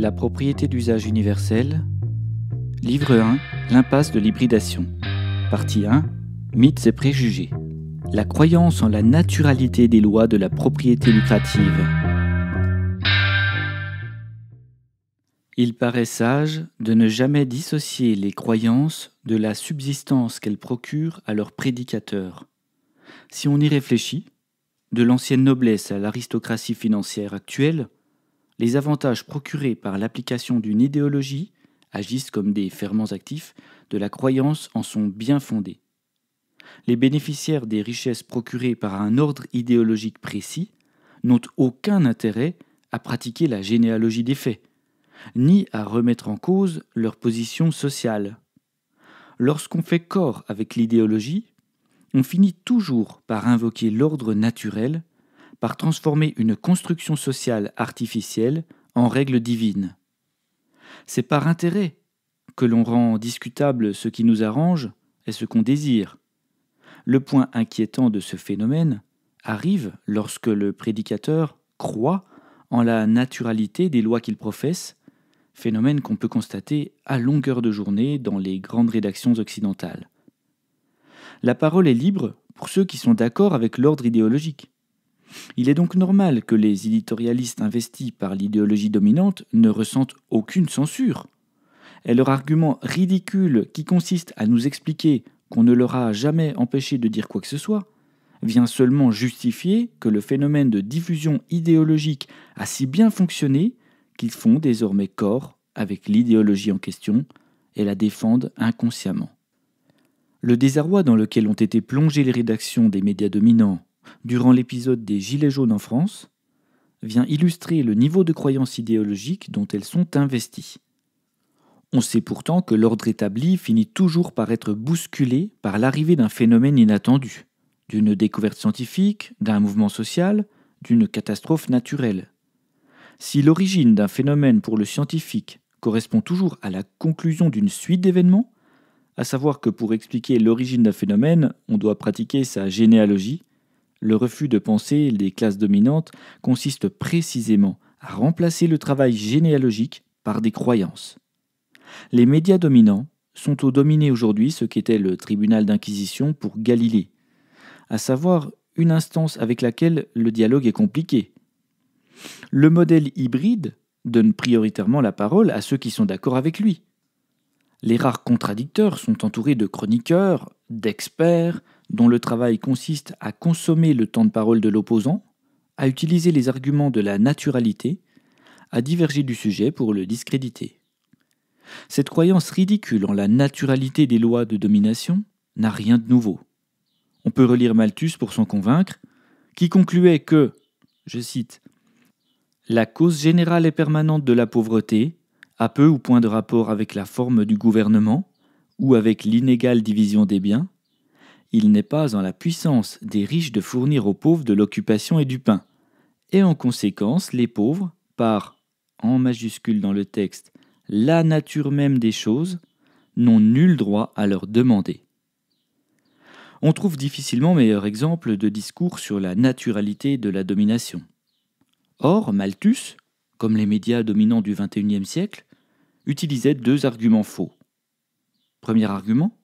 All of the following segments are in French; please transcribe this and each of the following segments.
La propriété d'usage universel. Livre 1. L'impasse de l'hybridation. Partie 1. Mythes et préjugés. La croyance en la naturalité des lois de la propriété lucrative. Il paraît sage de ne jamais dissocier les croyances de la subsistance qu'elles procurent à leurs prédicateurs. Si on y réfléchit, de l'ancienne noblesse à l'aristocratie financière actuelle, les avantages procurés par l'application d'une idéologie agissent comme des ferments actifs de la croyance en sont bien fondés. Les bénéficiaires des richesses procurées par un ordre idéologique précis n'ont aucun intérêt à pratiquer la généalogie des faits, ni à remettre en cause leur position sociale. Lorsqu'on fait corps avec l'idéologie, on finit toujours par invoquer l'ordre naturel par transformer une construction sociale artificielle en règle divine. C'est par intérêt que l'on rend discutable ce qui nous arrange et ce qu'on désire. Le point inquiétant de ce phénomène arrive lorsque le prédicateur croit en la naturalité des lois qu'il professe, phénomène qu'on peut constater à longueur de journée dans les grandes rédactions occidentales. La parole est libre pour ceux qui sont d'accord avec l'ordre idéologique. Il est donc normal que les éditorialistes investis par l'idéologie dominante ne ressentent aucune censure. Et leur argument ridicule qui consiste à nous expliquer qu'on ne leur a jamais empêché de dire quoi que ce soit, vient seulement justifier que le phénomène de diffusion idéologique a si bien fonctionné qu'ils font désormais corps avec l'idéologie en question et la défendent inconsciemment. Le désarroi dans lequel ont été plongées les rédactions des médias dominants durant l'épisode des Gilets jaunes en France, vient illustrer le niveau de croyance idéologique dont elles sont investies. On sait pourtant que l'ordre établi finit toujours par être bousculé par l'arrivée d'un phénomène inattendu, d'une découverte scientifique, d'un mouvement social, d'une catastrophe naturelle. Si l'origine d'un phénomène pour le scientifique correspond toujours à la conclusion d'une suite d'événements, à savoir que pour expliquer l'origine d'un phénomène, on doit pratiquer sa généalogie, le refus de penser des classes dominantes consiste précisément à remplacer le travail généalogique par des croyances. Les médias dominants sont au dominé aujourd'hui ce qu'était le tribunal d'inquisition pour Galilée, à savoir une instance avec laquelle le dialogue est compliqué. Le modèle hybride donne prioritairement la parole à ceux qui sont d'accord avec lui. Les rares contradicteurs sont entourés de chroniqueurs, d'experts, dont le travail consiste à consommer le temps de parole de l'opposant, à utiliser les arguments de la naturalité, à diverger du sujet pour le discréditer. Cette croyance ridicule en la naturalité des lois de domination n'a rien de nouveau. On peut relire Malthus pour s'en convaincre, qui concluait que, je cite, La cause générale et permanente de la pauvreté a peu ou point de rapport avec la forme du gouvernement ou avec l'inégale division des biens, il n'est pas en la puissance des riches de fournir aux pauvres de l'occupation et du pain. Et en conséquence, les pauvres, par, en majuscule dans le texte, la nature même des choses, n'ont nul droit à leur demander. On trouve difficilement meilleur exemple de discours sur la naturalité de la domination. Or, Malthus, comme les médias dominants du XXIe siècle, utilisait deux arguments faux. Premier argument,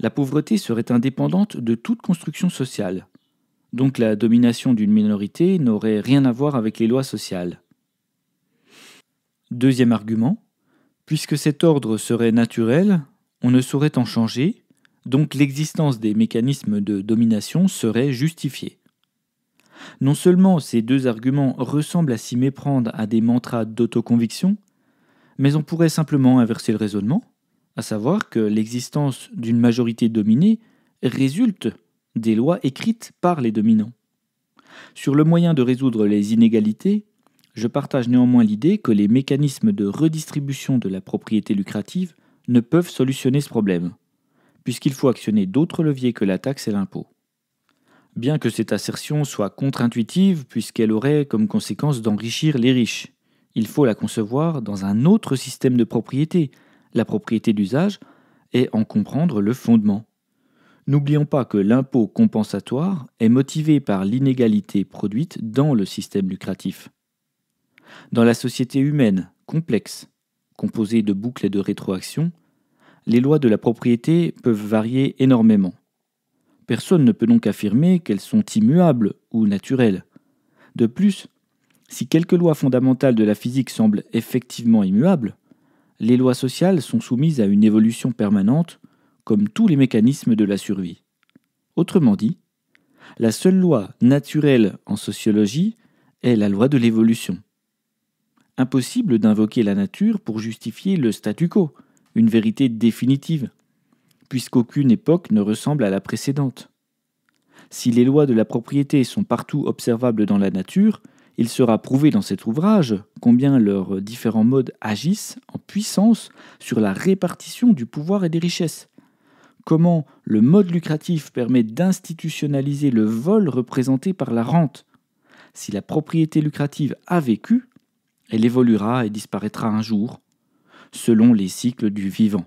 la pauvreté serait indépendante de toute construction sociale. Donc la domination d'une minorité n'aurait rien à voir avec les lois sociales. Deuxième argument, puisque cet ordre serait naturel, on ne saurait en changer, donc l'existence des mécanismes de domination serait justifiée. Non seulement ces deux arguments ressemblent à s'y méprendre à des mantras d'autoconviction, mais on pourrait simplement inverser le raisonnement à savoir que l'existence d'une majorité dominée résulte des lois écrites par les dominants. Sur le moyen de résoudre les inégalités, je partage néanmoins l'idée que les mécanismes de redistribution de la propriété lucrative ne peuvent solutionner ce problème, puisqu'il faut actionner d'autres leviers que la taxe et l'impôt. Bien que cette assertion soit contre-intuitive, puisqu'elle aurait comme conséquence d'enrichir les riches, il faut la concevoir dans un autre système de propriété, la propriété d'usage et en comprendre le fondement. N'oublions pas que l'impôt compensatoire est motivé par l'inégalité produite dans le système lucratif. Dans la société humaine, complexe, composée de boucles et de rétroactions, les lois de la propriété peuvent varier énormément. Personne ne peut donc affirmer qu'elles sont immuables ou naturelles. De plus, si quelques lois fondamentales de la physique semblent effectivement immuables, les lois sociales sont soumises à une évolution permanente, comme tous les mécanismes de la survie. Autrement dit, la seule loi naturelle en sociologie est la loi de l'évolution. Impossible d'invoquer la nature pour justifier le statu quo, une vérité définitive, puisqu'aucune époque ne ressemble à la précédente. Si les lois de la propriété sont partout observables dans la nature, il sera prouvé dans cet ouvrage combien leurs différents modes agissent en puissance sur la répartition du pouvoir et des richesses. Comment le mode lucratif permet d'institutionnaliser le vol représenté par la rente. Si la propriété lucrative a vécu, elle évoluera et disparaîtra un jour, selon les cycles du vivant.